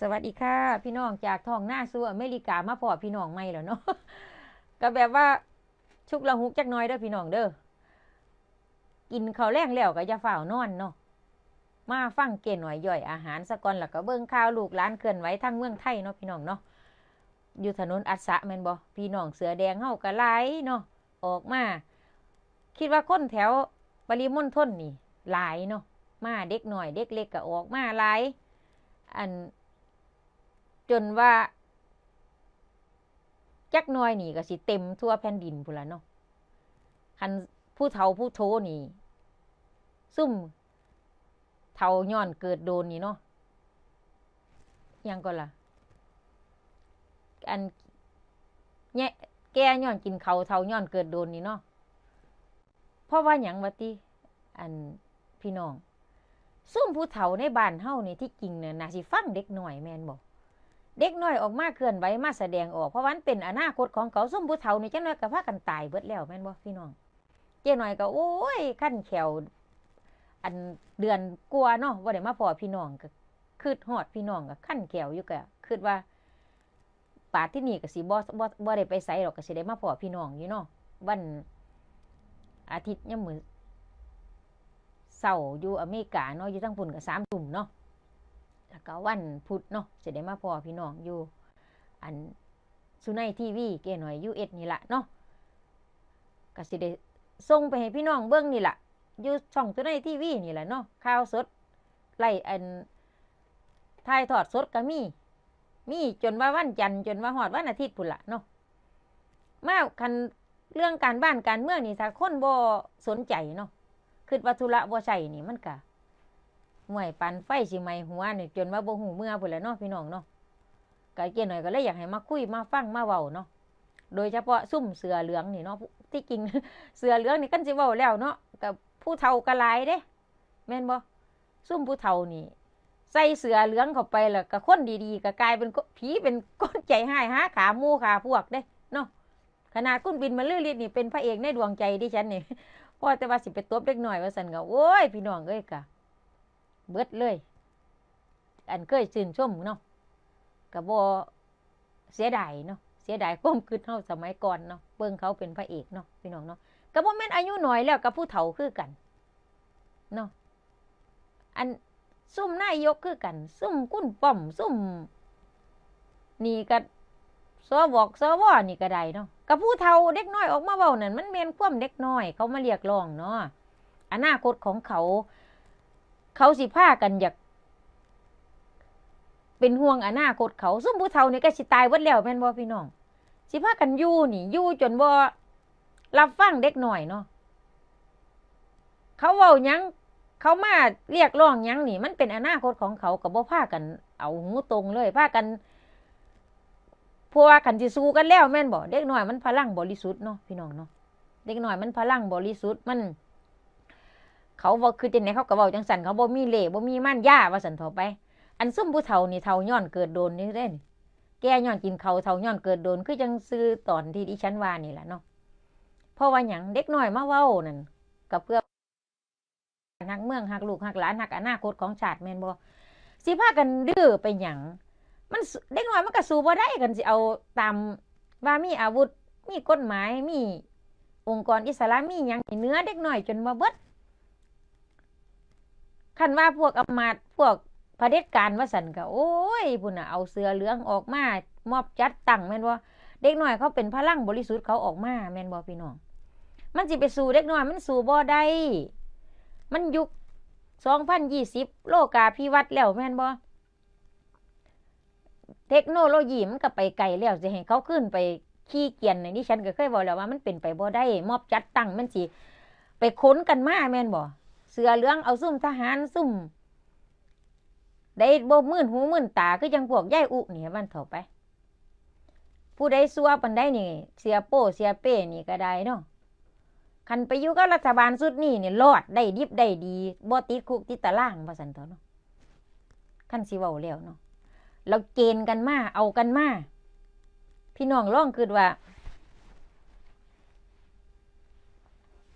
สวัสดีค่ะพี่น้อง จากท้องหน้าสัวอเมริกามาพอพี่น้องไม่หรอเนาะก็แบบว่าชุกละหุกจักน้อยเด้อพี่น้องเด้อกินข้าวแรงแล้วก็จะฝ่าวนอนเนาะมาฟังเกณฑ์หน่อย ย่อยอาหารสะก่อนแล้วก็เบิ่งข้าวลูกหลานเคลื่อนไหวทั้งเมืองไทยเนาะพี่น้องเนาะอยู่ถนนอัศะแมนบอพี่น้องเสือแดงเฮากะไลเนาะออกมาคิดว่าคนแถวปริมณฑลนี่ หลายเนาะมาเด็กหน่อย เด็กเล็กก็ออกมาหลายอันจนว่า จักน้อยนี่ ก็สิเต็มทั่วแผ่นดินพู่นละเนาะคันผู้เฒ่าผู้โทนี่ ซุ่มเฒ่าย้อนเกิดโดนนี่เนาะยังก็ล่ะ อันแนยแกย้อนกินเขาเฒ่าย้อนเกิดโดนนี่เนาะ เพราะว่าหยังวะติ อันพี่น้อง ซุ่มผู้เฒ่า ในบ้านเฮานี่ที่กิงเนี่ยนะสิฟังเด็กหน่อยแม่นบอกเด็กน้อยออกมา เคลื่อนไหวมาแสดงออก เพราะวันเป็นอนาคตของเขาส้มผู้เฒ่านี่จ้าน้อยกับพากันตายเบิดแล้วแม่นบ่พี่น้อง เจ้หน่อยก็โอ้ยขั้นแขวอันเดือนกลัวเนาะว่าเดี๋ยวมาพอพี่น้องก็คืดหอดพี่น้องก็ขั้นแขวอยู่ก็คืดว่าป่าที่นี่ก็สีบอสบอสบสได้ไปใส่หรอกก็สิได้มาพอพี่น้องอยู่เนาะวันอาทิตย์ยามมือเสาร์อยู่อเมริกาเนาะอยู่ทั้งปุ่นกับสามทุ่มเนาะแล้วก็วันพุธเนาะจะได้มาพอพี่น้องอยู่ อันสุนไนทีวีเก๋หน่อยยูเอ็ดนี่ละเนาะ ก็สิได้ส่งไปให้พี่น้องเบื้องนี่ละอยู่ช่องสุนไนทีวีนี่แหละเนาะข่าวสดไล่อันถ่ายทอดสดก็มี มีจนว่าวันจันทร์จนว่าหอดวันอาทิตย์พุ่นละเนาะมาคันเรื่องการบ้านการเมืองนี่สักคนบ่สนใจเนาะคือวัตุระบ่ใช่นี่มันกะห่วยปันไฟสิไหมหัวนี่จนว่าบ่หูเมื่อพุ่นแล้วเนาะพี่น้องเนาะกายเกียหน่อยก็เลยอยากให้มาคุยมาฟังมาเว้าเนาะ โดยเฉพาะซุ่มเสือเหลืองนี่เนาะที่จริงเสือเหลืองนี่กันสิเว้าแล้วเนาะกับผู้เฒ่ากระไรเด้ แม่นบ่ซุ่มผู้เฒ่านี่ ใส่เสือเหลืองเข้าไปแล้วก็คนดีๆก็กลายเป็นผีเป็นก้นใจหายหาขาหมู่ขาพวกเด้เนาะขนาดกุ้นบินมาเลื่อยนนี่เป็นพระเอกในดวงใจดิฉันนี่พ่อแต่ว่าสิไปตบเล็กหน่อยว่าสันก็โอ้ยพี่น้องเอ้ยกะเบิดเลย อันเคยสื่นชมเนาะกับบเสียดายเนาะ เสียดายก้มคืดเท่าสมัยก่อนเนาะ เบิ้งเขาเป็นพระเอกเนาะพี่น้องเนาะกับบ่แม่นอายุหน่อยแล้วกับผู้เฒ่าคือกันเนาะ อันซุ่มนายยกคือกัน ซุ่มกุ้นป่อม ซุ่มนี่กับสวบอกสวอนี่ก็ได้เนาะ กับผู้เฒ่าเด็กน้อยออก มาเบานั่นมันเมนคว่ำเด็กน้อยเขามาเรียกร้องเนาะ อนาคตของเขาเขาสิผ้ากันอยาก เป็นห่วงอนาคตเขาซึ่งผู้เฒ่านี่ก็สิตายวัดแล้วแม่นบ่พี่น้องสิผ้ากันยู่นี่ยู่จนบ่รับฟังเด็กหน่อยเนาะเขาเว้ายังเขามาเรียกร้องยังนี่ มันเป็นอนาคตของเขากับบ่ผ้ากันเอาหูตรงเลยผ้ากันพวกันจะสู้กันแล้วแม่นบ่เด็กหน่อยมันพลังบริสุทธิ์เนาะพี่น้องเนาะเด็กหน่อยมันพลังบริสุทธิ์มันเขาบอกคือเจนงไหนเขาก็เว้าจังสันเขาบกมีเล่บ่มีม่านหญ้าว่าสันทถไป อันซุ่มผู้เฒ่านี่เท่าย้อนเกิดโดนนี่เล่นแก่ย้อนกินเขาเท่าย้อนเกิดโดนคือจังซื้อตอนที่ดิฉันว่านี่แหละเนาะเพราะว่าหยังเด็กน้อยมาเว้านั่นก็เพื่อหักเมืองหักลูกหักหลานหักอนาคตของชาติแม่นบ่สิพากันดื้อไปหยังมันเด็กน้อยมันก็สู้บ่ได้กันสิเอาตามว่ามีอาวุธมีกฎหมายมี องค์กรอิสลามมีหยังเหนือเด็กน้อยจนมาเบิดขันว่าพวกอมาตพวกพระเด็จการวาสันก็ โอ้ย พุ่นอะเอาเสือเหลืองออกมา มอบจัดตั้งแม่นบ่เด็กน้อยเขาเป็นพลังบริสุทธิ์เขาออกมาแม่นบ่พี่น้อง มันสิไปสู่เด็กน้อยมันสู่บ่ได้ มันยุคสองพันยี่สิบโลกาพิวัตรแล้วแม่นบ่เทคโนโลยีมันก็ไปไกลแล้วจะเห็นเขาขึ้นไปขี้เกียจในนี้ฉันก็เคยบอกแล้วว่ามันเป็นไปบ่ได้ มอบจัดตั้ง มันสิไปค้นกันมาแม่นบ่เสือเหลือง เอา ซุ่มทหาร ซุ่ม ได้บ่มื่นหูมื่นตา คือังพวกย่ายอุเนี่ยมันเถาไป ผู้ใดซัวปันได้นี่ เสียโป้เสียเป้นี่ ก็ ได้ เนาะคันไปอยู่กับรัฐบาลสุดนี่เนี่ยรอด ได้ ดิบได้ ดีบ่ติดคุกติดตะล่างบ่สันตอเนาะขันสิเว้าแล้วเนาะเราเกณฑ์กันมาเอากันมาพี่น้องร้องคือว่า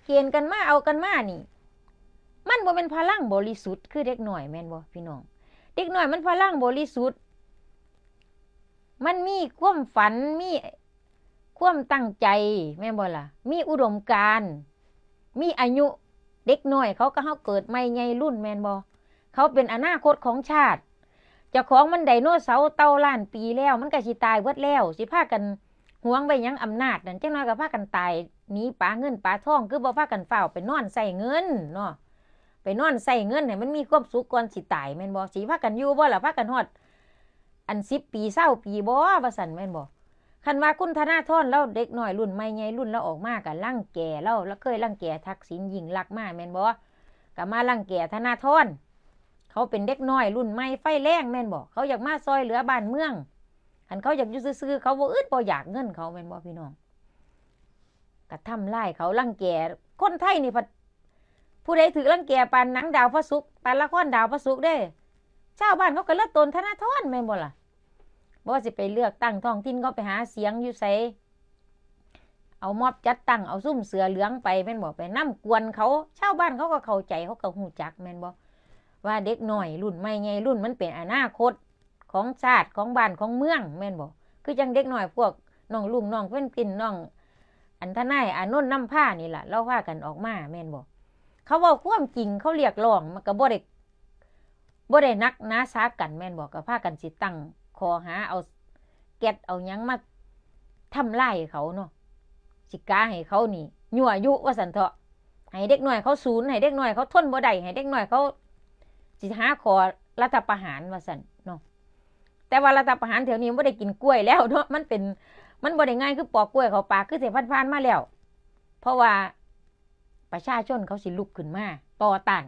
เกณฑ์กันมาเอากันมานี่มันบ่เป็นพลังบริสุทธิ์คือเด็กหน่อยแม่นบ่พี่น้องเด็กหน่อยมันพลังบริสุทธิ์ มันมีความฝันมีความตั้งใจ แม่นบ่ล่ะมีอุดมการมีอายุเด็กหน่อยเขาก็เขาเกิดไม่ไงรุ่น แมนบอเขาเป็นอนาคตของชาติจะของมันไดโนเสาร์เต่าล้านปีแล้ว มันก็สิตายเวิดแล้วสิพากันห่วงไปยังอำนาจนั่นจังน้อยก็พากันตายหนีปลาเงิน ปลาทองคือบ่พากันเฝ้าไปนอนใส่เงินเนาะไปนอนใส่เงินให้มันมีความสุขก่อนสิตายแม่นบอกสีพากันอยู่บ่ล่ะพากันฮอดอันสิบปีเศร้าปีบ่ว่าสันแม่นบอกคันว่าคุณธนาธรเราเด็กหน่อยรุ่นไม่ไงรุ่นเราออกมากันล่างแก่เราแล้วเคยล่างแก่ทักษิณยิงลักมากแม่นบอกกับมาล่างแก่ธนาธรเขาเป็นเด็กน้อยรุ่นไม่ไฟแรงแม่นบอกเขาอยากมาซอยเหลือบ้านเมืองคันเขาอยากอยู่ซื้อเขาบ่อึดบ่อยากเงินเขาแม่นบอกพี่น้องกะทำไล่เขาล่างแก่คนไทยนี่พัดผู้ใดถือรังแกปันหนังดาวพระสุกปันละครดาวพระสุกได้ชาวบ้านเขาก็เลือกตนธนาทอนแม่นบ่ล่ะบ่ว่าสิไปเลือกตั้งท้องถิ่นก็ไปหาเสียงอยู่ไสเอามอบจัดตั้งเอาซุ่มเสือเหลืองไปแม่นบอกไปน้ากวนเขาชาวบ้านเขาก็เข้าใจเขาก็หูจักแม่นบอกว่าเด็กหน่อยรุ่นไม่ไงรุ่นมันเป็นอนาคตของชาติของบ้านของเมืองแม่นบอกคือจังเด็กหน่อยพวกน้องลุงน้องเพื่อนกินน้องอันทนายอานนท์น้ำผ้านี่แหละเล่าว่ากันออกมาแม่นบอกเขาว่าความจริงเขาเรียกร้อง มันก็บ่ได้บ่ได้นักนะซากันแม่นบอกกับผ้ากันสิตั้งคอหาเอาแก๊สเอายังมาทำลายเขาเนาะสิกาให้เขานี่ยั่วยุว่าสันเถาะให้เด็กหน่อยเขาศูนย์ให้เด็กหน่อยเขาทนบ่ได้ให้เด็กหน่อยเขาสิหาขอรัฐประหารว่าสันเนาะแต่ว่ารัฐประหารแถวนี้บ่ได้กินกล้วยแล้วเนาะมันเป็นมันบ่ได้ง่ายคือปอกกล้วยเขาปากคือเสียพันๆมาแล้ว เพราะว่าประชาชนเขาสิลุกขึ้นมา ต่อต้าน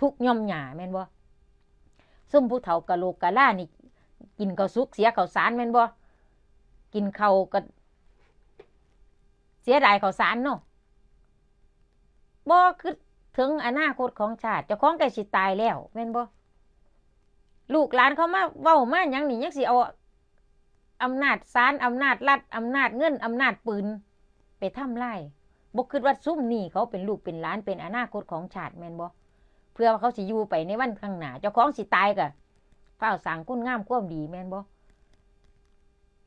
ทุกย่อมหยาแม่นบ่ซุ่มผู้เฒ่ากะโลกกะล่านี่ กินข้าวสุกเสียข้าวสารแม่นบ่กินข้าวก็เสียดายข้าวสารเนาะบ่คือถึงอนาคตของชาติเจ้าของก็สิตายแล้วแม่นบ่ลูกหลานเขามา เว้ามาหยังนี่ยังสิเอาอำนาจศาลอำนาจรัฐอำนาจเงินอำนาจปืนไปทำลายบกคิดว่าซุ้มนี่เขาเป็นลูกเป็นหลานเป็นอนาคตของชาติแมนบกเพื่อว่าเขาสิอยู่ไปในวันข้างหน้าเจ้าของสิตายกะเฝ้าสั่งกุ้นงามกว้มดีแมนบก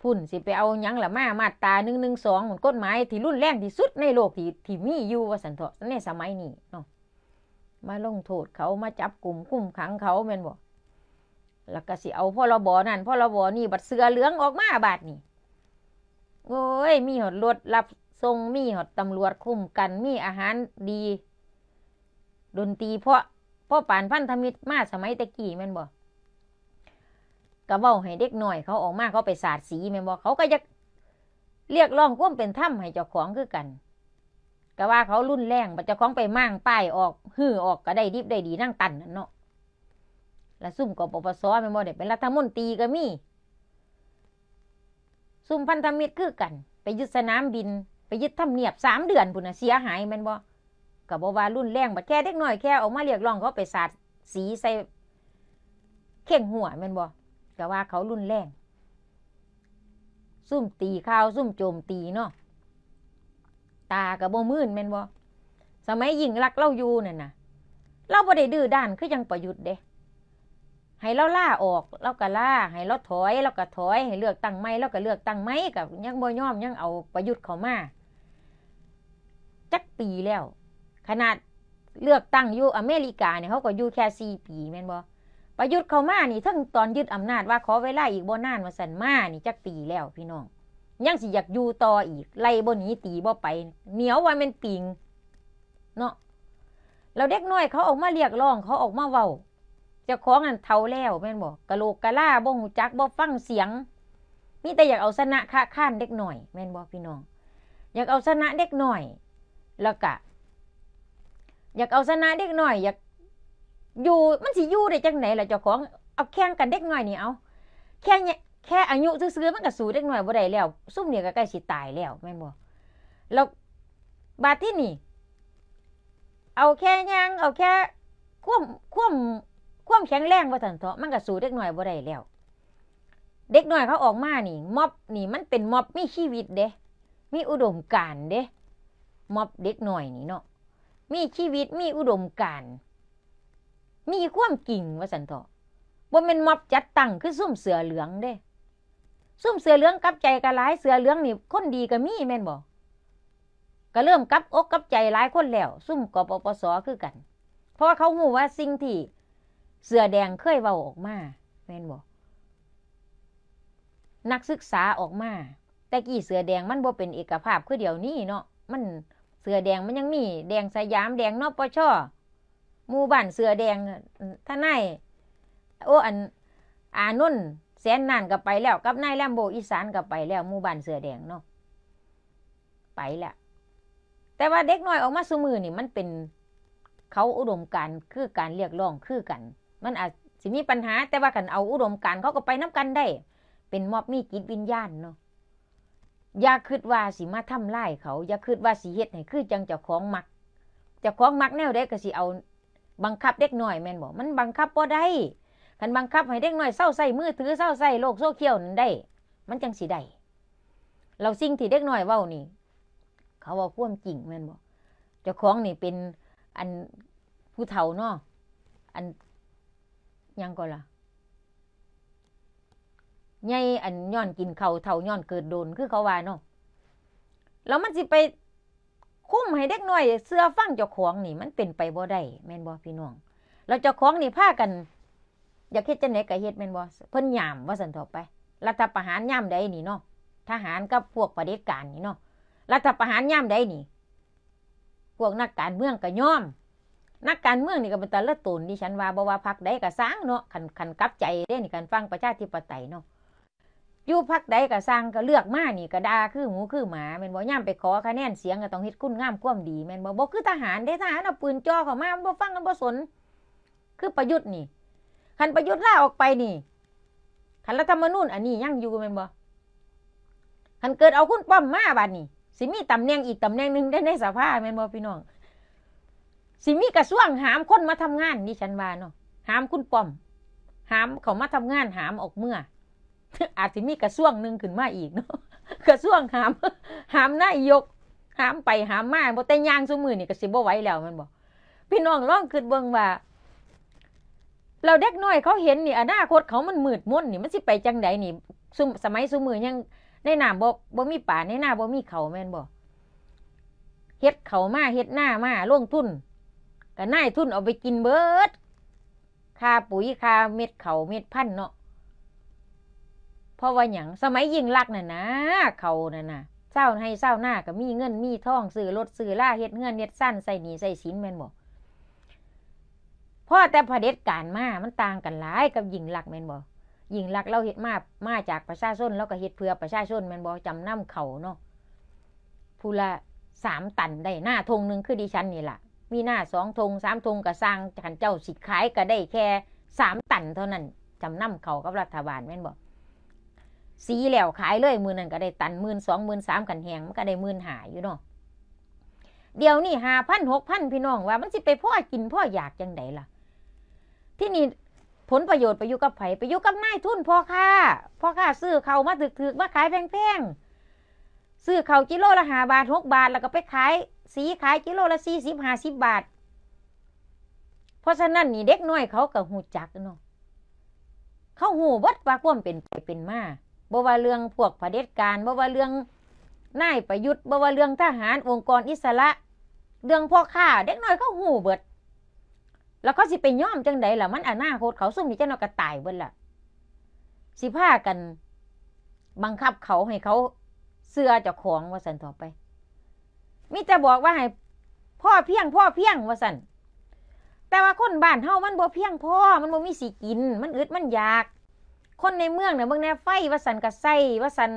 พุ่นสิไปเอายังละมามาตาหนึ่งหนึ่งสองกฎหมายที่รุนแรงที่สุดในโลกที่ที่มีอยู่ว่าสันเถาะในสมัยนี้เนาะมาลงโทษเขามาจับกลุ่มคุ้มขังเขาแมนบกแล้วก็สิเอาพ่อรบอนั่นพ่อรบอนี่บัดเสือเหลืองออกมาบาดนี่โอ้ยมีหดรถรับทรงมีหอดตำรวจคุ้มกันมีอาหารดีดนตรี เพราะเพราะป่านพันธมิตรมาสมัยตะกี้แม่นบ่กระเบ้าให้เด็กหน่อยเขาออกมาเขาไปสาดสีแม่นบ่เขาก็จะเรียกร้องควบมเป็นถ้ำให้เจ้าของคือกันก็ว่าเขารุ่นแรงบัดเจ้าของไปมั่งป้ายออกหื้อออกก็ได้ดิบได้ดี นั่งตันนั่นเนาะและซุ่มกบปปสแม่นบ่เด็เป็นรัฐมนตรีก็มีซุ่มพันธมิตรคือกัน ไปยึดสนามบินไปยึดทำเนียบสามเดือนบุญนะเสียหายแม่นบ่กับบว่า รุ่นแรงบัดแค่เด็กน้อยแค่ออกมาเรียกร้องเขาไปสาดสีใส่เข่งหัวแม่นบ่กบว่าเขารุ่นแรง ซุ่มตีข้าวซุ่มโจมตีเนาะตากับโบมื่นแม่นบ่สมัยยิงรักเล่าอยู่นั่นนะเราบ่ได้ดื้อด้านคือยังประยุทธ์เด้ให้เราล่าออกเราก็ล่าให้เราถอยเราก็ถอยให้เลือกตั้งไม่เราก็เลือกตั้งไม่กับยังบ่ย่อมยังเอาประยุทธ์เขามาจักปีแล้ว ขนาดเลือกตั้งอยู่อเมริกาเนี่ยเขาก็อยู่แค่สี่ปีแม่นบ่ประยุทธ์เขามานี่ทั้งตอนยึดอำนาจว่าขอเวลาอีกบ่นานมาสันมานี่จักปีแล้วพี่น้องยังสิอยากอยู่ต่ออีกไล่บนนีตีบ่ไปเหนียวว่ามันปิงเนาะเราเด็กน้อยเขาออกมาเรียกร้อง เขาออกมาเว้าจะคล้องอันเท่าแล้วแม่นบอกกะโหลกกะล่าบ่หูจักบ่ฟังเสียงมีแต่อยากเอาชนะค้าข้านเด็กหน่อยแม่นบอกพี่น้อง อยากเอาชนะเด็กหน่อย แล้วกะ อยากเอาชนะเด็กหน่อย อยากอยู่มันสิอยู่ได้จังไหนล่ะเจ้าของเอาแข่งกันเด็กหน่อยนี่เอาแค่เนี่ยแค่อายุซื้อมันก็สู้เด็กหน่อยบ่ได้แล้วซุ่มเนี่ยก็ใกล้สิตายแล้วแม่นบอกแล้วบาดที่นี่เอาแค่ยังเอาแค่ควมควมความแข็งแรงบ่ทันเถาะมันก็สู้เด็กหน่อยบ่ได้แล้ว เด็กหน่อยเขาออกมานี่ม็อบนี่มันเป็นม็อบมีชีวิตเด้มีอุดมการเด้ม็อบเด็กหน่อยนี่เนาะมีชีวิตมีอุดมการมีความกิ่งว่าสันเถาะบ่เป็นม็อบจัดตั้งคือซุ่มเสือเหลืองเด้ซุ่มเสือเหลืองกับใจกระไรเสือเหลืองนี่ คนดีก็มีแม่นบอกก็เริ่มกับอกกับใจหลายคนแล้ว ซุ่มกปปสคือกัน เพราะเขาหูว่าสิ่งที่เสือแดงเคยเว้าออกมาแม่นบอกนักศึกษาออกมา แต่กี้เสือแดงมันบ่เป็นเอกภาพ คือเดี๋ยวนี้เนาะมันเสือแดงมันยังมี แดงสยามแดงนอปชอมู่บ้านเสือแดงท่านายโอ้อัน อานนแสนนานกับไปแล้ว กับนายแลมโบอีสานกับไปแล้วมู่บ้านเสือแดงเนาะไปละแต่ว่าเด็กน้อยออกมาสมือนี่มันเป็นเขาอุดมการคือการเรียกร้องคือกันมันอาจสิมีปัญหาแต่ว่ากันเอาอุดมการเขาก็ไปน้ากันได้ เป็นมอบมีจิตวิญญาณเนาะอย่าคิดว่าสิมาทำไล่เขาอย่าคิดว่าสิเฮ็ดไหนคือ จังจะคล้องมักจะคล้องมักแนวได้ก็สิเอาบังคับเด็กหน่อยแมนบอกมันบังคับพอได้คันบังคับ ให้เด็กหน่อยเศร้าใส่มือถือเศร้าใส่โลกโซเชียลนั่นได้ มันจังสิได้เราสิ่งที่เด็กหน่อยเว้านี่เขาว่าพ่วงจริงแมนบอกจะคล้องนี่เป็นอันผู้เฒ่าเนาะอันยังก็ล่ะใหญ่อันย้อนกินเขาเท่าย้อนเกิดโดนคือเขาว่าเนาะแล้วมันสิไปคุ้มให้เด็กน้อยเสื้อฟังเจ้าของนี่ มันเป็นไปบ่ได้แม่นบ่พี่น้องเราเจ้าของนี่พากันอยากเฮ็ดจังไหนก็เฮ็ดแม่นบ่เพิ่นยามว่าสันต่อไป รัฐประหารยามใดนี่เนาะ ทหารกับพวกประเด็จการนี่เนาะ รัฐประหารยามใดนี่ พวกนักการเมืองก็ย่อมนักการเมืองนี่ก็เป็นตาละตูนดิฉันว่าบ่ว่าพักใดก็สร้างเนาะขันขันกับใจเด้นี่กันฟังประชาธิปไตยเนาะอยู่พักใดก็สร้างก็เลือกมานี่ก็ด่าคือหมูคือหมาแม่นบ่ย่ำไปขอคะแนนเสียงก็ต้องเฮ็ดคุ้นง่ามคว่ำดีแม่นบ่บ่คือทหารได้ทหารเอาปืนจ่อเข้ามาบ่ฟังกันบ่สนคือประยุทธ์นี่ขันประยุทธ์ล่าออกไปนี่ขันรัฐธรรมนูญอันนี้ ยังอยู่แม่นบ่ขันเกิดเอาคุณป้อมมาบัดนี่สิมีตำแหน่งอีกตำแหน่งหนึ่งได้ในสภาแม่นบ่พี่น้องสิมีกระซ่วงหามคนมาทำงานนี่ฉันว่าเนาะหามคุณป้อม หามเขามาทำงานหามออกเมื่ออาจสิมีกระซ่วงหนึ่งขึ้นมาอีกเนาะกระซ่วงหามหามนายก หามไปหามมาบ่แต่ยางซุมือนี่ก็สิบ่ไหวแล้วมันบอกพี่น้องร้องคืดเบิ่งว่า เราเด็กน้อยเขาเห็นนี่อนาคตเขามันมืดมนนี่มันสิไปจังไดนี่สมัยซุมือยังในหน้าบ่บ่มีป่าในหน้าบ่มีเขาแม่นบ่เฮ็ดเขามาเฮ็ดหน้ามาลงทุนก็นายทุนเอาไปกินเบิด ค่าปุ๋ยค่าเม็ดเขาเม็ดพันเนาะเพราะว่าอย่างสมัยยิงลักน่ะนะ เขาน่ะนะเศร้าให้เศร้าหน้าก็มีเงินมีทองซื้อรถซื้อล่าเฮ็ดเงินเฮ็ดสั้นใส่หนีใส่สินแม่นบอกพ่อแต่พระเด็จการมา มันต่างกันหลาย กับยิงลักแมนบอยิงลักเราเห็ดมา มาจากประชาชนแล้วก็เห็ดเพื่อประชาชนแมนบอจำนำเขาเนาะพูละสามตันได้หน้าทงหนึ่งคือดิฉันนี่แหละมีหน้าสองธงสามธงกระสร้างขันเจ้าสิทธิ์ขายก็ได้แค่สามตันเท่านั้นจำนำเขากับรัฐบาลแม่นบอกสีแล้วขายเลยมือนั่นก็ได้ตันมื่นสองมื่นสามกันแหงมันก็ได้มื่นหายอยู่เนาะเดี๋ยวนี่หาพันหกพันพี่น้องว่ามันสิไปพ่อกินพ่ออยากยังไงล่ะที่นี่ผลประโยชน์ไปอยู่กับไผไปอยู่กับนายทุนพ่อค้าพ่อค้าซื้อเขามาถึกๆมาขายแพงๆซื้อเขากิโลละหาบาทหกบาทแล้วก็ไปขายสีขายกิโลละสี่สิบห้าสิบบาท เพราะฉะนั้นนี่เด็กน้อยเขาก็หูจักเนาะเขาหูวัดว่าความเป็นไปเป็นมาบว่าเรื่องพวกเผด็จการบว่าเรื่องนายประยุทธ์บว่าเรื่องทหารองค์กรอิสระ เรื่องพ่อข้าเด็กน้อยเขาหูเบิด แล้วเขาสิไปย่อมจังไดล่ะมันอนาคตเขาซุ่มนี่จ้หนากระตายเบิดล่ะสิ้ากัน บังคับเขาให้เขาเสื้อเจ้าของว่าสันต่อไปมิจะบอกว่าให้พ่อเพียงพ่อเพียงว่าสัน แต่ว่าคนบ้านเฮามันบ่เพียงพ่อมันบ่มีสีกิน มันอึด มันอยาก คนในเมืองเนี่ยเบางแน่ไฟว่าสันกะไส้ว่าสัน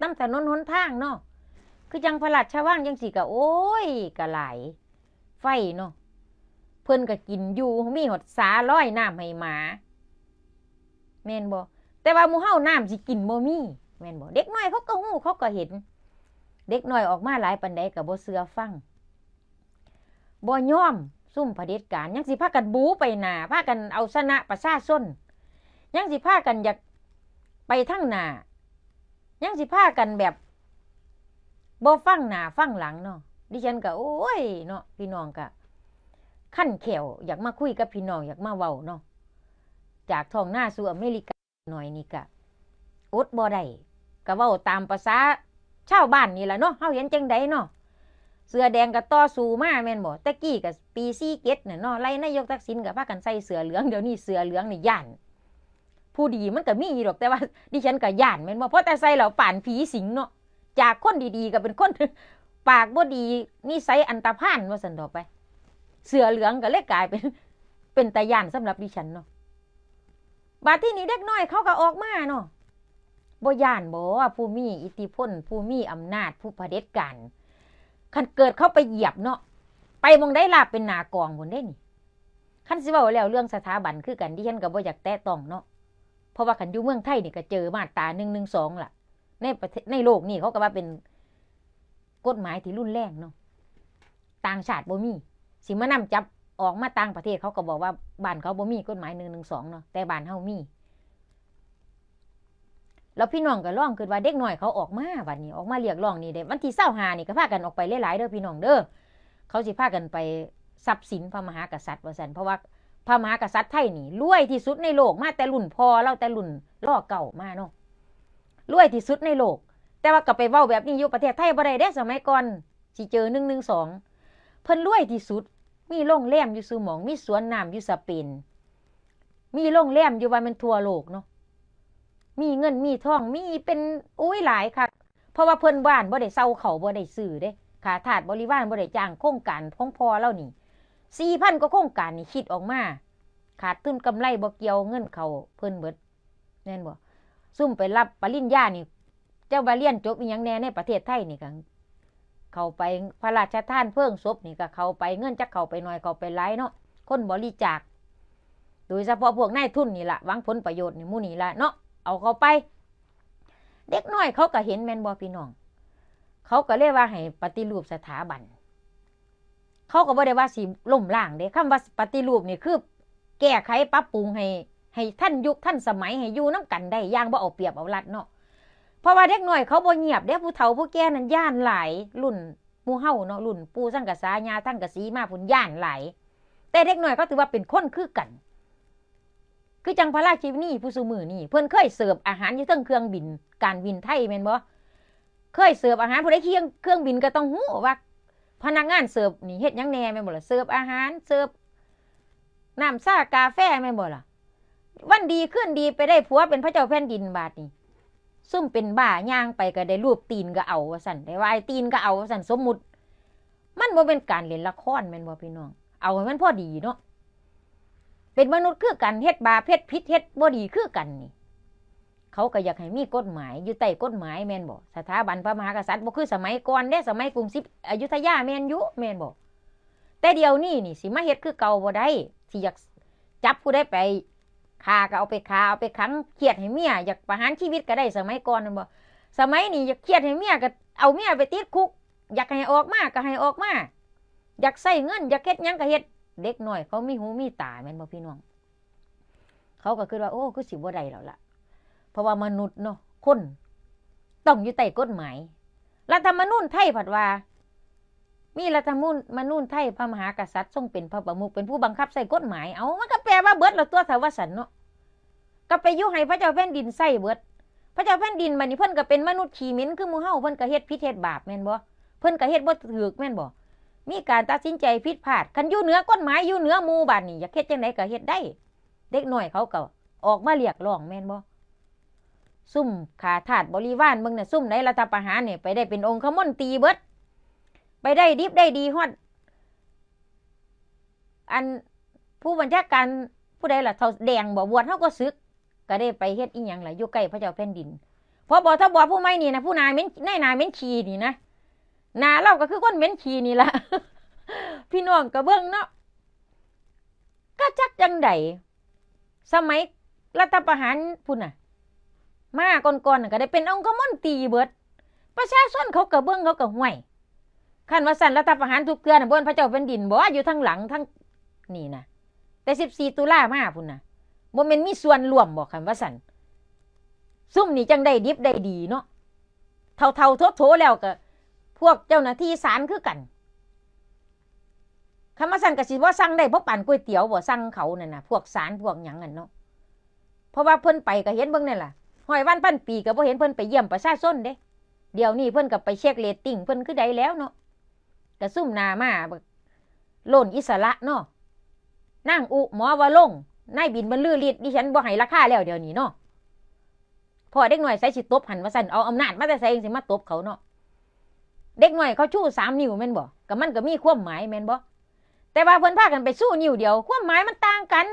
น้ำถนนหนทางเนาะ คือจังพลัดชาวว่างยังสีกะโอ้ยกะไหลไฟเนาะ เพิ่นกะกินอยู่มีหดสาร้อยน้ำให้หมาแม่นบ่แต่ว่ามูเฮาน้ำสีกินบ่มีแม่นบ่เด็กน้อยเขาก็หูเขาก็เห็นเด็กน้อยออกมาหลายปันใดกับบเสือฟังบอย่อม ซุ่มเผด็จการยังสิพากันบูไปหนาพากัน เอาชนะประชาชนยังสิพากันอยากไปทั้งหนายังสิพากันแบบบ่ฟังหนาฟังหลังเนาะ ดิฉันก็โอ้ยเนาะพี่น้องกะขั้นเขียวอยากมาคุยกับพี่น้อง อยากมาเว้าเนาะ จากท้องหน้าสู่อเมริกาหน่อยนี่กะอดบ่ได้กะเว้าตามภาษาชาวบ้านนี่แหละเนาะเฮาเห็นจังไดเนาะ เสื้อแดงกับต่อสู้มาแม่นบ่ตะกี้กับปีซี่เก็ตเนาะไล่นายกทักษิณกับพากันใส่เสือเหลืองเดี๋ยวนี้เสือเหลืองนี่ย่าน ผู้ดีมันก็มีหรอกแต่ว่าดิฉันก็ย่านแม่นบ่เพราะแต่ใส่เหล่าป่านผีสิงเนาะจากคนดีๆ ก็เป็นคน ปากบ่ดีนิสัยอันตรพานว่าสันดอกไป เสือเหลือง ก็เลยกลายเป็น เป็นตาย่านสำหรับดิฉันเนาะบาดที่นี้เด็กน้อยเขาก็ออกมาเนาะบ่ย่านบ่ว่าผู้มี อิทธิพลผู้มีอำนาจผู้เผด็จการคันเกิดเข้าไปเหยียบเนาะไปมองได้ลาเป็นนากองบนได้นี่ขั้นสิว่าแล้วเรื่องสถาบันคือกันที่ฉันกับบ่อยากแตะต้องเนาะเพราะว่าขันยูเมืองไทยเนี่ยก็เจอมาตาหนึ่งหนึ่งสองล่ะ ในประเทศในโลกนี่เขาก็ว่าเป็นกฎหมายที่รุนแรงเนาะต่างชาติบ่มี สิมานำจับออกมาต่างประเทศเขาก็บอกว่าบ้านเขาบ่มีกฎหมายหนึ่งหนึ่งสองเนาะแต่บ้านเฮามีแล้วพี่น้องก็ร้องคือว่าเด็กหน่อยเขาออกมาวันนี้ ออกมาเรียกร้องนี่เด้วันที่เศร้าหานี่ก็พากันออกไปหลายๆเด้อพี่น้องเด้อเขาสิพากันไปทรัพย์สินพระมหากษัตริย์ว่าสันเพราะว่าพระมหากษัตริย์ไทยนี่รวยที่สุดในโลกมาแต่รุ่นพ่อเล่าแต่รุ่นล่อเก่ามาเนาะรวยที่สุดในโลก แต่ว่ากลับไปเว้าแบบนี้อยู่ประเทศไทยบ่ได้เด้สมัยก่อนสิเจอหนึ่งหนึ่งสองเพิ่นรวยที่สุด มีโรงแรมอยู่ซูหมอง มีสวนน้ำอยู่สเปน มีโรงแรมอยู่ว่ามันทั่วโลกเนาะมีเงินมีทองมีเป็นอุ้ยหลายค่ะ เพราะว่าเพื่อนบ้านบ่ได้เซาเขาบ่ได้ซื้อเด้ ค่ะถาดบริวารบ่ได้จ้างโครงการของพอเล่านี่ สี่พันก็โครงการนี่คิดออกมา ขาดทุนกำไรบ่เกี่ยวเงินเขาเพิ่นเบิดแน่นบ่ซุ่มไปรับปริญญานี่ เจ้าบาเรียนจบอีหยังแน่ในประเทศไทยนี่ก็เขาไปพระราชทานเพิ่งศพนี่ก็เขาไปเงินจักเขาไปหน่อยเขาไปไล่เนาะคนบริจาคโดยเฉพาะพวกนายทุนนี่ละหวังผลประโยชน์นี่มู่นี่ละเนาะเอาเขาไปเด็กน้อยเขาก็เห็นแมนบอพี่น้อง เขาก็เรียกว่าให้ปฏิรูปสถาบันเขาก็บอกได้ว่าสีล่มล่าง เดกคำว่าปฏิรูปนี่คือ แก้ไขปรับปรุงให้ให้ท่านยุคท่านสมัยให้อยู่น้ากันได้ย่างบ่เอาเปรียบเอาลัดเนาะเพราะว่าเด็กน้อยเขาบ่เงียบ เด็กผู้เฒ่าผู้แก่นั้นย่านหลาย รุ่นมู่เฮาเนาะรุ่นปู่สังกะสายาทั้งกะสีมาผุนย่านหลายแต่เด็กน้อยเขาถือว่าเป็นคนคือกันือจังพระราชินีผู้สูมือนี่เพื่อนเคยเสิร์ฟอาหารอยู่เทั้งเครื่องบินการบินไทยแมนบ่เคยเสิร์ฟอาหารผู้ดดเครื่องเครื่องบินก็ต้องหู้ว่าพนักงานเสิร์ฟนี่เฮ็ดยังแน่แม่นบ่ล่ะเสิร์ฟอาหารเสิร์ฟน้ำชากาแฟแม่นบ่ล่ะ วันดีขึ้นดีไปได้ผัวเป็นพระเจ้าแผ่นดินบาดนี่ซุ่มเป็นบ้าย่างไปก็ได้รูปตีนก็เอาว่าสั่นได้วายตีนก็เอาว่าสั่นสมมุติ มันบ่เป็นการเล่นละครแม่นบ่พี่น้องเอาให้มันพอดีเนาะเป็นมนุษย์คือกันเฮ็ดบาเฮ็ดพิษเฮ็ดบอดีคือกันนี่ เขาก็อยากให้มีกฎหมายอยู่ใต้กฎหมายแมนบอกสถาบันพระมหากษัตริย์บ่คือสมัยก่อนได้สมัยกรุงศรีอยุธยาแมนยุแมนบอกแต่เดี๋ยวนี้นี่สิมาเฮ็ดคือเก่าบ่ได้สิอยากจับผู้ได้ไปฆ่าก็เอาไปฆ่าเอาไปขังเครียดให้เมียอยากประหารชีวิตก็ได้สมัยก่อนนั่บ่สมัยนี้อยากเครียดให้เมียก็เอาเมียไปติดคุกอยากให้ออกมาก็ให้ออกมาอยากใส่เงินอยากเฮ็ดยังก็เฮ็ดเด็กหน่อยเขามีหูมีตาแม่นบ่พี่น้องเขาก็คือว่า โอ้ คือสิบ่ได้แล้วล่ะ เพราะว่ามนุษย์เนาะคน ต้องอยู่ใต้กฎหมาย รัฐธรรมนูญไทยผัดว่า มีรัฐธรรมนูญมนย์ไทยพระมหากษัตริย์ทรงเป็นพระประมุขเป็นผู้บังคับใส่กฎหมาย เอามันก็แปลว่าเบิดเราตัวสาวสันเนาะก็ไปยุ่ให้พระเจ้าแผ่นดินใส่เบิด พระเจ้าแผ่นดินมันนี่เพิ่นก็เป็นมนุษย์ขี่มิ้นคือมูเฮาเพิ่นก็เฮ็ดพิเทศบาปแม่นบ่เพิ่นก็เฮ็ดบ่ถือแม่นบ่มีการตัดสินใจผิดพลาด คันอยู่เหนือก้นไม้ยอยู่เหนือมูบานนี่อยากเฮ็ดจังไดก็เฮ็ดได้ เด็กหน่อยเขาก็ออกมาเรียกร้องแม่นบ่ซุ่มขาถาดบริวารมึงน่ะซุ่มไหนรัฐประหารเนี่ย ไปได้เป็นองค์ขมนตีเบิด ไปได้ดิบได้ดีฮอดอัน ผู้บัญชาการผู้ใดล่ะเข่าแดงบ่บวชเขาก็ซึก ก็ได้ไปเฮ็ดอีหยังล่ะอยู่ใกล้พระเจ้าแผ่นดิน พอบอทบอผู้ไม่นี่นะผู้นายเม้นนายนายเม้นขีนี่นะหนาเราก็คือคนเม้นขีนี่ละพี่น้องกระเบื้องเนาะก็จักจังไดสมัยรัฐประหารพุ่นน่ะ มาก่อนๆก็ได้เป็นองค์มนตรีเบิด ประชาชนเขากระเบื้องเขากระห่วยขันว่าสันรัฐประหารทุกเกือนบนพระเจ้าเป็นดินบอ่อยู่ทั้งหลังทั้งนี่นะแต่สิบสี่ตุลามาพุ่นนะบมเมนมีส่วนร่วมบอกคำว่าสันซุ่มนี่จังได้ดิบได้ดีเนาะเท่าเท่าทบโถแล้วก็พวกเจ้าหน้าที่ศาลคือกันคำว่าสั่งกสิว่าสั่ง ได้เพราะปั่นก๋วยเตี๋ยวบ่สั่งเขาเนี่ยนะพวกสารพวกหยังกันเนาะ เพราะว่าเพิ่นไปก็เห็นเบิ่งนี่แหละหอยวันพันปีก็บ่เห็นเพิ่นไปเยี่ยมประชาชนเด้ เดี๋ยวนี้เพิ่นกับไปเช็คเรตติ้งเพิ่นคือใดแล้วเนาะกระซุ่มนามาโลนอิสระเนาะนั่งอุหมอวะลงนายบินบรรลือฤทธิ์ดิฉันบ่ให้ราคาแล้ว เดี๋ยวนี้เนาะพอเด็กหน่อยใส่สิตบหันมาสั่นเอาอำนาจมาแต่ใส่เองสิมาตบเขาเนาะเด็กหน่อยเขาชู้สามนิ้วแม่นบอกกับมันก็มีความหมายแม่นบอกแต่ว่าเพื่อนพากันไปสู้นิ้วเดียวความหมายมันต่างกัน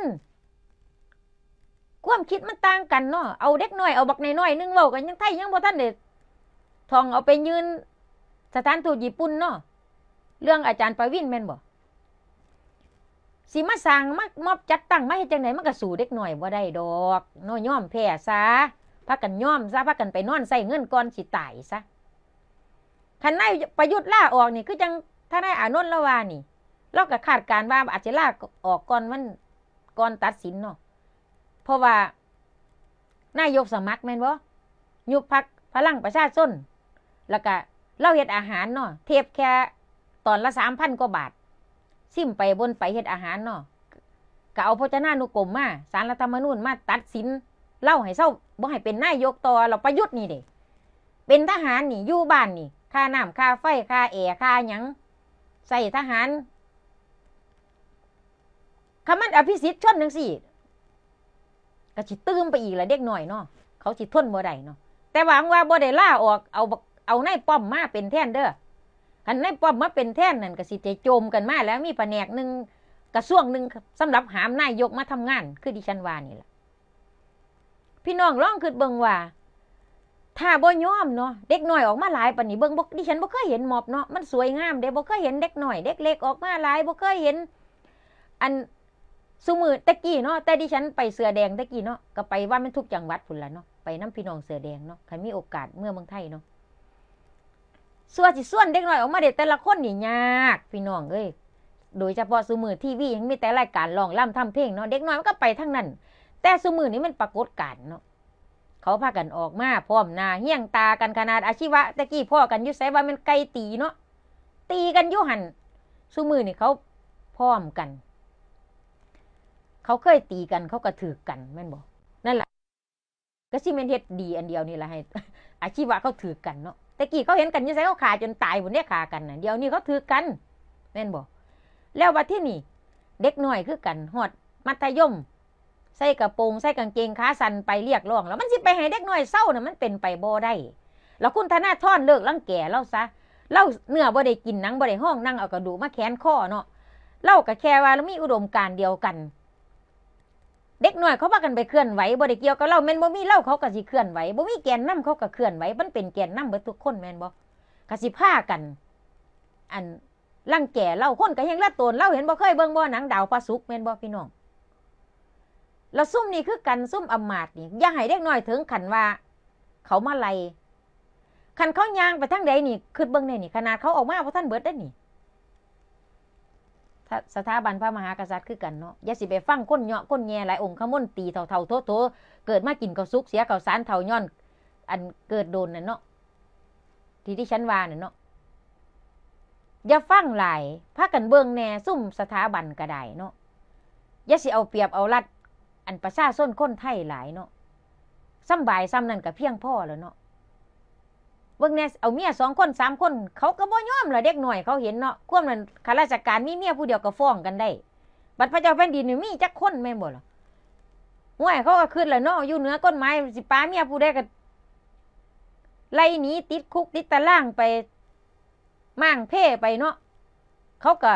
ความคิดมันต่างกันเนาะเอาเด็กหน่อยเอาบักในน้อยนึงเบากันยังไทยยังบ่ท่านเด็ดทองเอาไปยืนสถานทูตญี่ปุ่นเนาะเรื่องอาจารย์ปวินแม่นบอกสีมาสางมัามอบจัดตั้งมาเฮ็จังไหนมันก็สู่เด็กหน่อยบ่ได้ดอกเนาะย่อมแพ้ซะพากันย่อมซะพากันไปนอนใส่เงินก้อนฉีตายซะท่านนายประยุทธ์ล่าออกนี่ คือจังท่านนายอนนนละวานี่เราก็คาดการว่าอาจจะล่าออกก่อนมันก่อนตัดสินเนาะเพราะว่านายกสมัครแม่นบ่ยุบพักพลังประชาชนแล้วก็เล่าเห็ดอาหารเนาะเทปแค่ตอนละสามพันกว่าบาท ซิมไปบนไปเห็ดอาหารเนาะก็เอาพจนานุกรมมา สารรัฐธรรมนูญมาตัดสินเล่าให้เศร้าบ่ให้เป็นนายกต่อเราประยุทธ์นี่เด้เป็นทหารนี่อยู่บ้านนี่ค่าน้ำค่าไฟค่าแอร์ค่าหยังใส่ทหารคำมันอภิสิทธิ์ชนหนึ่งสี่ก็ชิตื้มไปอีกละเด็กหน่อยเนาะเขาจิทนบ่ได้เนาะแต่หวังว่าบ่ได้ล่าออกเอาเอาในป้อมมาเป็นแท่นเด้อคันในป้อมมาเป็นแท่นนั่นก็สิจะโจมกันมาแล้วมีแผนกหนึ่งกระทรวงหนึ่งสำหรับหามนายกมาทำงาน คือดิฉันว่านี่แหละพี่น้องร้องคือเบิงว่าถ้าบ่ยอมเนาะเด็กหน่อยออกมาหลายปานนี้เบิ้งบกดิฉันบ่เคยเห็นหมอบเนาะมันสวยงาม เด็กบ่เคยเห็นเด็กหน่อย เด็กเล็กออกมาหลายบ่เคยเห็น อันสมือตะกี้เนาะแต่ดิฉันไปเสือแดงตะกี้เนาะก็ไปว่ามันทุกจังหวัดพุ่นละเนาะไปน้ำพี่น้องเสือแดงเนาะใครมีโอกาสเมื่อเมืองไทยเนาะส่วนสิส่วนเด็กหน่อยออกมาเด็กแต่ละคนนี่ยากพี่น้องเอ้ยโดยเฉพาะสมือทีวียังมีแต่รายการลองล่ำทำเพลงเนาะเด็กหน่อยมันก็ไปทั้งนั้น แต่สมือนี้มันปรากฏการเนาะเขาพากันออกมา พร้อมหน้าเฮี้ยงตากันขนาดอาชีวะตะกี้พ่อกันยุแสว่ามันไกลตีเนาะตีกันยุหันสู้มือนี่เขาพร้อมกัน เขาเคยตีกันเขากระถือกัน แม่นบอก นั่นแหละก็ซิเมนเฮ็ดดี อันเดียวนี่แหละให้อาชีวะเขาถือกันเนาะตะกี้เขาเห็นกันยุไสเขาขาจนตายบนเนี้ยขากันนะเดี๋ยวนี้เขาถือกันแม่นบอกแล้ววัาที่นี่เด็กหน่อยคือกันหอดมัธยมใส่กระโปรงใส่กางเกงขาสั้นไปเรียกร้องแล้วมันสิไปให้เด็กน้อยเศร้าน่ะมันเป็นไปบ่ได้แล้วคุณธนาท่อนเลิกรังแกเล่าซะเล่าเนื้อบ่ได้กินนังบ่ได้ห้องนั่งเอากระดูกมาแขนข้อเนาะเล่ากับแค่ว่าแล้วมีอุดมการเดียวกัน เด็กหน่อยเขาพากันไปเคลื่อนไหวบ่ได้เกี่ยวกับเล่าแม่นบ่มีเล่าเขาก็สิเคลื่อนไหวบ่มีแกนนำเขาก็เคลื่อนไหวมันเป็นแกนนำเบิดทุกคนแม่นบ่ก็สิพากัน อันรังแกเล่าคนก็แหงละตนเล่าเห็นบ่เคยเบิ่งบ่หนังดาวปลาสุกแม่นบ่พี่น้องแล้วซุ่มนี่คือกันซุ่มอมาดนี่ย่าให้เด็กน้อยถึงขันว่า เขามาไล่ขันเขายางไปทั้งใดนี่คือเบิ้งเนี่ยนี่ขนาดเขาออกมาเพราะท่านเบิดได้นี่สถาบันพระมหากษัตริย์คือกันเนาะย่าสิไปฟังก้นเหาะก้นแง่หลายองค์ขมุนตีเท่าเท่าโทโทเกิดมากินเ้าซุกเสียเ้าสารเท่าย่อน อันเกิดโดนน่ะเนาะที่ที่ฉันว่าน่ะเนาะอย่าฟังหลายพากันเบิองแน่ซุ่มสถาบันกระไดเนาะอย่าสิเอาเปรียบเอารัดอันประชาส้นคนไทยหลายเนาะซ้ำบ่ายซ้ำนั่นกับเพียงพ่อแล้วเนาะเบิ่งเนี่ยเอาเมียสองคนสามคน เขาก็บ่ยอมลอเด็กหน่อยเขาเห็นเนาะควมนั่นข้าราชการมีเมียผู้เดียวก็ฟ้องกันได้ บัตรพระเจ้าแผ่นดินมีจักคนแม่นบ่หรอห่วยเขาก็ขึ้นแล้วเนาะอยู่เหนือก้นไม้สิป้าเมียผู้ได้ก็ไล่หนีติดคุกติดตะล่างไปมั่งเพ่ไปเนาะ เขาก็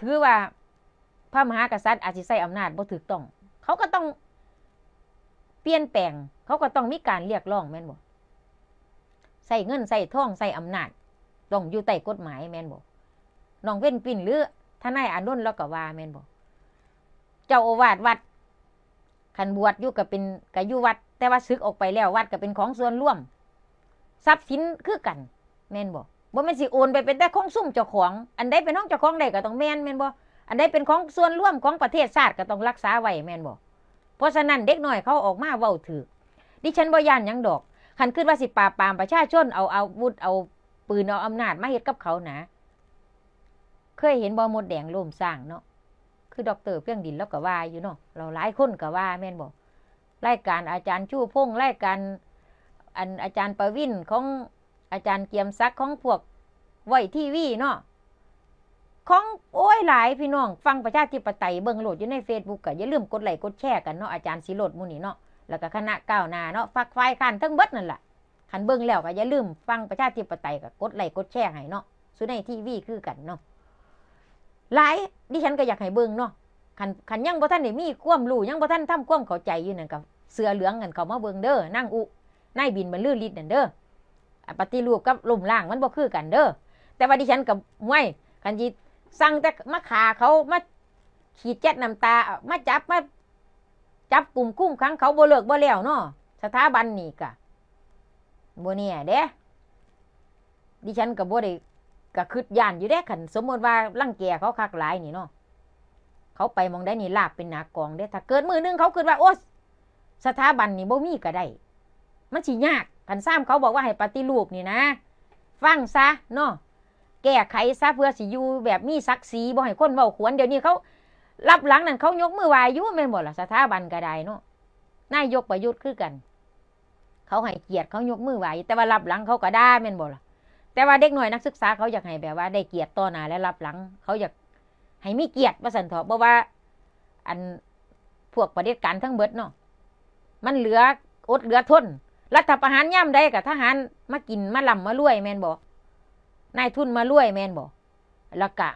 ถือว่า พระมหากษัตริย์อาจิใช้อำนาจบ่ถูกต้องเขาก็ต้องเปลี่ยนแปลง เขาก็ต้องมีการเรียกร้อง แม่นบอกใส่เงินใส่ท่องใส่อำนาจ ต้องอยู่ใต้กฎหมาย แม่นบอกน้องเว้นปิ่นหรือทนายอานนท์แล้วก็ว่า แม่นบอกเจ้าอาวาสวัด ขันบวชอยู่กับเป็นกับอยู่วัด แต่ว่าซึกออกไปแล้ววัดก็เป็นของส่วนร่วม ทรัพย์สินคือกัน แม่นบอกบ่แม่นสิโอนไปเป็นแต่ของซุ่มเจ้าของ อันใดเป็นห้องเจ้าของใดก็ต้องแม่นแม่นบกอันใดเป็นของส่วนร่วมของประเทศชาติก็ต้องรักษาไว้แม่นบอก เพราะฉะนั้นเด็กหน่อยเขาออกมาเว้าถือ ดิฉันบ่ย่านยังดอกขันขึ้นว่าสิปาปามประชาชนเอาเอาวุธเอาปืนเอา อำนาจมาเฮ็ดกับเขานะ เคยเห็นบอมดแดงร่มสร้างเนาะคือ ดอกเตอร์เพียงดินแล้วก็ว่าอยู่เนาะเราหลายคนก็ว่า แม่นบอกรายการอาจารย์ชู่พงรายการอันอาจารย์ประวินของอาจารย์เกียมซักของพวกไว้ทีวีเนาะของโอ้ย หลายพี่น้อง ฟังประชาธิปไตยเบิ่งโหลดอยู่ในเฟซบุ๊กก็อย่าลืมกดไลค์กดแชร์กันเนาะอาจารย์สิโลดมูนี่เนาะแล้วก็คณะก้าวหน้าเนาะฝักไฟคันทั้งเบิดนั่นแหละคันเบิ่งแล้วก็อย่าลืม ฟังประชาธิปไตยก็กดไลค์กดแชร์ให้เนาะสุดในทีวีคือกันเนาะหลายดิฉันก็อยากให้เบิ่งเนาะคันคันยังบ่ท่านได้มีความรู้ยังบ่ท่านทำความเข้าใจอยู่นั่นกับเสือเหลืองกันเขามาเบิ่งเด้อนั่งอุนายบินบรรลือฤทธิ์นั่นเด้อปฏิรูปกับลมล่างมันบ่คือกันเด้อแต่ว่าดิฉันกับห้วยคันจิสั่งแต่มาขาเขามาขีดเจ็ดน้ำตา มาจับมาจับกลุ่มกุ้มครั้งเขาบ่เลิกบ่เล้วเนาะสถาบันนี่กะบ่เนี่ยเด้ดิฉันกับบ่ได้กบคืดย่านอยู่ได้ขันสมมติว่าร่างแก่เขาคักหลายนี่เนาะเขาไปมองได้นี่ลาบเป็นหนากองได้ ถ้าเกิดมือนึงเขาคิดว่าโอ้สถาบันนี่บ่มีก็ได้มันสิยากขันซ้ำเขาบอกว่าให้ปฏิรูปนี่นะฟังซะเนาะแก้ไขซะเพื่อสิอยู่แบบมีศักดิ์ศรีบ่ให้คนเว้าขวนเดี๋ยวนี้เขา รับหลังนั่นเขายกมือไหวยู่งม่หมดละสถาบันก็ได้เนาะนายกประยุทธ์คือกัน เขาให้เกียรติเขายกมือไหวแต่ว่ารับหลังเขาก็ได้แม่นบ่ล่ะแต่ว่าเด็กหน่อย นักศึกษาเขาอยากให้แบบว่าได้เกียรติต่อหน้าและรับหลังเขาอยากให้มีเกียรติว่าสันถอเพราะว่า อันพวกประเด็จการทั้งเบิดเนาะมันเหลืออดเหลือทนรัฐประหารย่ำได้กับทหารมากินมาลำมาลุยแม่นบอกนายทุนมาล่วยแมนบอกละกะ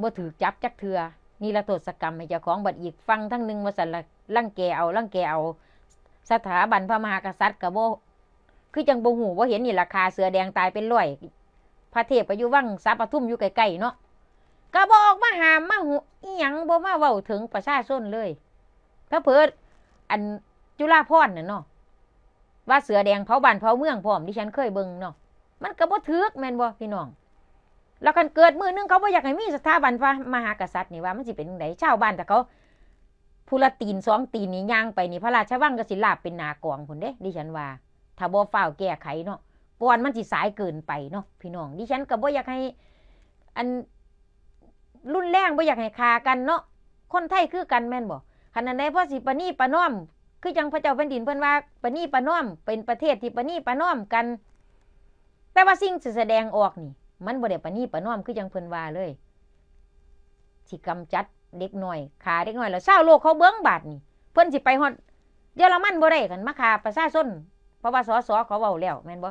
บ่ถือจับจักเถือนี่ละโทษกรรมให้เจ้าของ บัดอีกฟังทั้งหนึ่งมาสั่นละล่างแกเอาล่างแกเอา สถาบันพระมหากษัตริย์กับโบคือจังบงหูว่าเห็นนี่ราคาเสือแดงตายเป็นร้อยพระเทพไปอยู่วังสาปทุมอยู่ใกล้ๆเนาะกระบอกมาหามมาหูอีหยังบ่มาเว้าถึงประชาชนเลยพระเพิดอันจุฬาพรเนาะ ว่าเสือแดงเผาบ้านเผาเมืองพร้อมที่ฉันเคยเบิ่งเนาะมันก็บ่ถึกแม่นบ่พี่น้อง แล้วกันเกิดมือนึงเขาบ่อยากให้มีสถาบันพระมหากษัตริย์นี่ว่ามันสิเป็นยังไงชาวบ้านแต่เขาผู้ละตีนสองตีนนี่ย่างไปนี่ พระราชวังก็สิลาบเป็นนากองผลเด้ ดิฉันว่า ถ้าบ่เฝ้าแก้ไขเนาะก่อนมันสิสายเกินไปเนาะพี่น้อง ดิฉันก็บ่อยากให้ อันรุ่นแรงบ่อยากให้คากันเนาะคนไทยคือกันแม่นบ่ขนาดไหนพ่อสิปนีปน้อม คือจังพระเจ้าแผ่นดินเพิ่นว่าปนีปน้อมเป็นประเทศที่ปนีปน้อมกันแต่ว่าสิ่งจะแสดงออกนี่ มันบ่ได้ปนี่ปน้อมคือยังเพิ่นว่าเลยที่กำจัดเด็กหน่อย ขาเด็กหน่อย แล้วเศร้าโลกเขาเบื้องบาดนี่เพิ่นสิไปฮอดเยอรมันบ่ได้กันมาขาประชาชนเพราะว่าสอสอเขาเว้าแล้ว แม่นบ่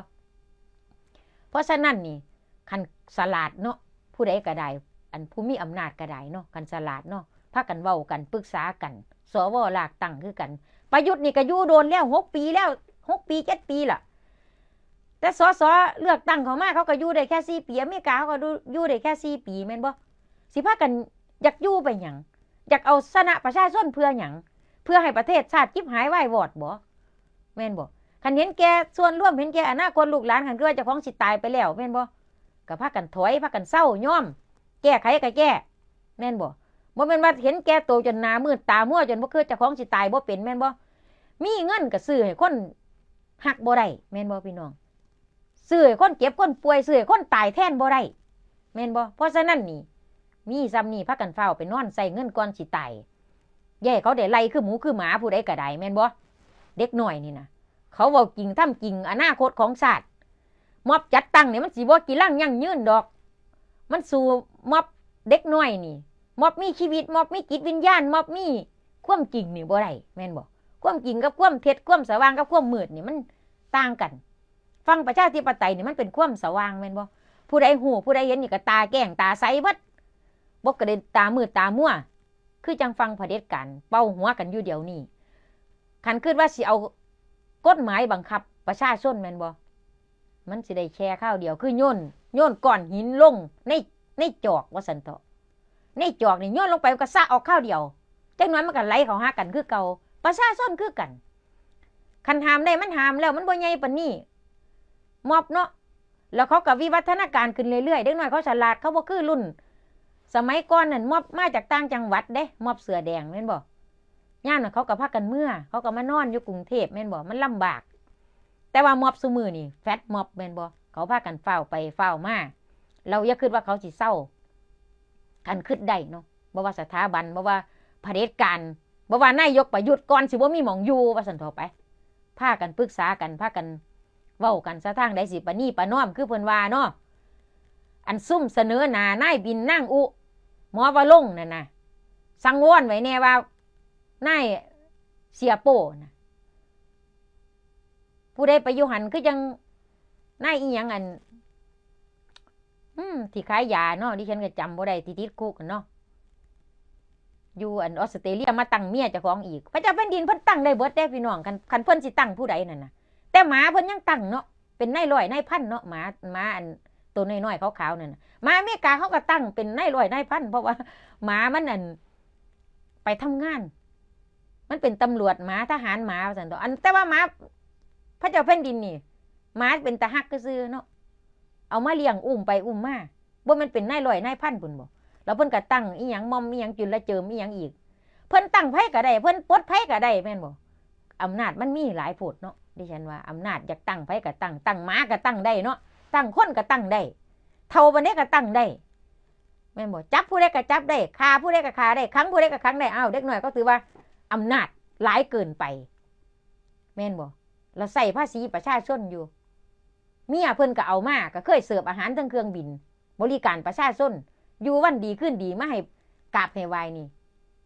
เพราะฉะนั้นนี่ คันสลาดเนาะผู้ใดก็ได้อันผู้มีอำนาจก็ได้เนาะคันสลาดเนาะพากันเว้ากันปรึกษากันสวหลากตั้งคือกัน ประยุทธ์นี่ก็อยู่โดนแล้วหกปีแล้วหกปีเจ็ดปีล่ะแต่สสเลือกตั้งเขามากเขาก็อยู่ได้แค่สี่ปีอเมริกาเขาก็อยู่ได้แค่สี่ปีแม่นบ่สิพากันอยากอยู่ไปหยังอยากเอาชนะประชาชนเพื่อหยังเพื่อให้ประเทศชาติจิบหายไหววอดบ่แม่นบ่คันเห็นแกส่วนร่วมเห็นแกอนาคตลูกหลานคันคือว่าจะ้องสิตายไปแล้วแม่นบ่ก็พากันถอยพากันเศร้าย่อม แก้ไขก็แก้แม่นบ่บ่แม่นว่าเห็นแกโตจนหน้ามืดตามัวจนบ่คือจะ้องสิตายบ่เป็นแม่นบ่มีเงินก็ซื้อให้คนหักบ่ได้แม่นบ่พี่น้องสื่อคนเก็บคนป่วยสื่อคนตายแทนบ่ได้แม่นบ่เพราะฉะนั้นนี่มีซ้ำนี่พักกันเฝ้าไปนอนใส่เงินก้อนสิตายแย่เขาได้ไล่คือหมูคือหมาผู้ใดก็ได้แม่นบ่เด็กหน่อยนี่นะเขาบอกกิ่งทำกิ่งอนาคตของชาติมอบจัดตั้งเนี่ยมันสีบอกี่ล่างยั่งยืนดอก มันสู่มอบเด็กน้อยนี่มอบมีชีวิตมอบมีจิตวิญญาณมอบมีควมกิ่งนี่บ่ได้แม่นบอกควมกิ่งกับควมเท็จควมสว่างกับควมมืดนี่มันต่างกันฟังประชาธิปไตยนี่มันเป็นคว่มสว่างแม่นบ่ผู้ใดหูผู้ใดเห็นนี่ก็ตาแก้งตาใสวัดบกกระเด็นตามืดตามั่ว คือจังฟังเผด็จกัน เป้าหัวกันอยู่เดี๋ยวนี้ขันขึ้นว่าสิเอากฎหมายบังคับ ประชาชนแม่นบ่มันสิได้แช่ข้าวเดียว คือโยนโยนก้อนหินลงในในจอกว่าสันเถาะในจอกนี่โยนลงไปก็ซะออกข้าวเดียวจังน้อยมันก็ไหลเขาหากันคือเก่าประชาชนคือกันคันหามได้มันหามแล้วมันบ่ใหญ่ปานนี้มอบเนาะ แล้วเขากับวิวัฒนาการขึ้นเรื่อยๆเด็กน้อยเขาฉลาด เขาบ่คือรุ่น สมัยก่อนนั่นมอบมาจากต่างจังหวัดเด้มอบเสือแดงแม่นบกย่านน่ะเขากับพักกันเมื่อ เขาก็มานอนอยู่กรุงเทพแม่นบอกมันลำบาก แต่ว่ามอบซมือนี่แฟตมอบแม่นบอก เขาพากันเฝ้าไปเฝ้ามาเราอย่าคิดว่าเขาสิเศร้า กันคิดได้เนาะบ่ว่าสถาบันบ่ว่าเผด็จการบ่ว่านายกประยุทธ์ก่อนสิบ่มีหมองอยู่ว่าสันทอไปพากันปรึกษากันพากันเว้ากันซะทางไดสิปนี่ปน้อม คือเพิ่นว่าเนาะอันซุ่มเสนอหนานายบินนั่งอุ หมอว่าลงนั่นนะสังวนไว้แน่ว่านายเสียโป้นะผู้ใดไปยุหันคือ ยังนายอีหยังอัน อืมที่ขายยาเนาะดิฉันก็จำบ่ได้ ที่ติดคุกเนาะ อยู่อันออสเตรเลียมาตั้งเมียเจ้าของอีก พระเจ้าแผ่นดินเพิ่นตั้งได้เบิดได้พี่น้องคันคันเพิ่นสิตั้งผู้ใดนั่นน่ะแต่หมาเพิ่นยังตั้งเนาะ เป็นนายร้อยนายพันเนาะหมาหมาันตัวน้อยๆขาวๆนั่นหมาเมกาเขาก็ตั้ง เป็นนายร้อยนายพันเพราะว่าหมามันอันไปทำงาน มันเป็นตำรวจหมาทหารหมาสันตอันแต่ว่าหมา พระเจ้าแผ่นดินนี่หมาเป็นตาฮักก็ซื้อเนาะ เอามาเลี้ยงอุ้มไปอุ้มมาบ่มันเป็นนายร้อยนายพันพุ่นบ่แล้วเพิ่นก็ตั้งอีหยังมอมอีหยังจุนละเจิมอีหยังอีก เพิ่นตั้งไพ่ก็ได้เพิ่นปดไพ่ก็ได้แม่นบ่อำนาจมันมีหลายโพดเนาะดิฉันว่า อำนาจอยากตั้งไปก็ตั้งตั้งม้าก็ตั้งได้เนาะตั้งคนก็ตั้งได้เท่าบันไดก็ตั้งได้ แม่บอกจับผู้ใดก็จับได้ฆ่าผู้ใดก็ฆ่าได้ขังผู้ใดก็ขังได้อ้าวเด็กหน่อยก็ถือว่าอำนาจหลายเกินไป แม่นบอกเราใส่ภาษีประชาชนอยู่ เมียเพิ่นก็เอามาก็เคยเสิร์ฟอาหารทั้งเครื่องบิน บริการประชาชนอยู่วันดีขึ้นดีมาให้กราบให้วายนี่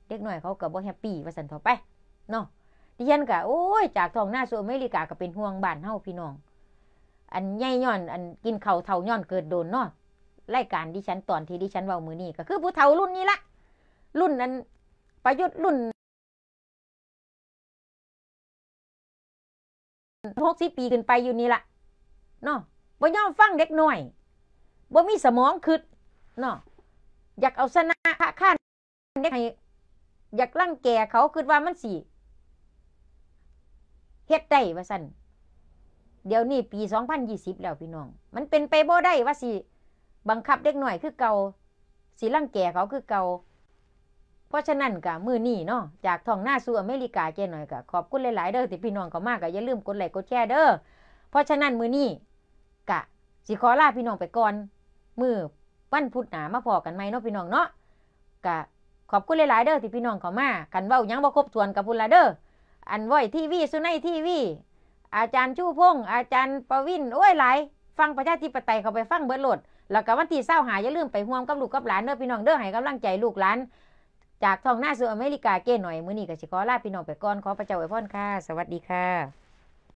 เด็กหน่อยเขาก็บ่แฮปปี้ว่าสันทอไปเนาะเตียนกะโอ้ยจากท้องหน้าสู่อเมริกาก็เป็นห่วงบ้านเฮาพี่น้อง อันใหญ่ย่อนอันกินเข่าเท่าย่อนเกิดโดนเนาะรายการดิฉันตอนที่ดิฉันเว้ามือนี่ก็คือผู้เฒ่ารุ่นนี้ละรุ่นนั้นประยุทธ์รุ่นหกสิบปีขึ้นไปอยู่นี่ละเนาะบ่ยอมฟังเด็กหน่อยบ่มีสมองคืดเนาะอยากเอาชนะข้านเด็กให้อยากร่างแก่เขาคือว่ามันสี่เฮ็ดได้ว่าสันเดี๋ยวนี้ปีสองพันยี่สิบแล้วพี่น้อง มันเป็นไปบ่ได้ว่าสิ บังคับเด็กหน่อยคือเก่า สิรังแก่เขาคือเก่า เพราะฉะนั้นกะมือนี่เนาะ จากท้องหน้าสู่อเมริกาเจหน่อยกะขอบคุณหลายๆเด้อที่พี่น้องเขามากกะอย่าลืมกดไลค์กดแชร์เด้อ เพราะฉะนั้นมือนี่กะสิขอลาพี่น้องไปก่อน มือวันพุธหนามาพอกันไหมเนาะพี่น้องเนาะกะขอบคุณหลายๆเด้อที่พี่น้องเขามากันเว้ายังบ่ครบถ้วนกับพุ่นละเด้ออันว้อยทีวีสุนัยทีวี อาจารย์ชูพง อาจารย์ประวิน โอ้ย หลายฟังประชาธิปไตยเขาไปฟังเบิร์ดโหลด แล้วก็วันที่เศร้าหาอย่าลืมไปห่วงกับลูกกับหลานเด้อพี่น้องเด้อให้กำลังใจลูกหลาน จากท้องหน้าสู่อเมริกาเก้หน่อยมื้อนี้ก็สิขอลาพี่น้องไปก่อนขอพระเจ้าอวยพรค่ะสวัสดีค่ะ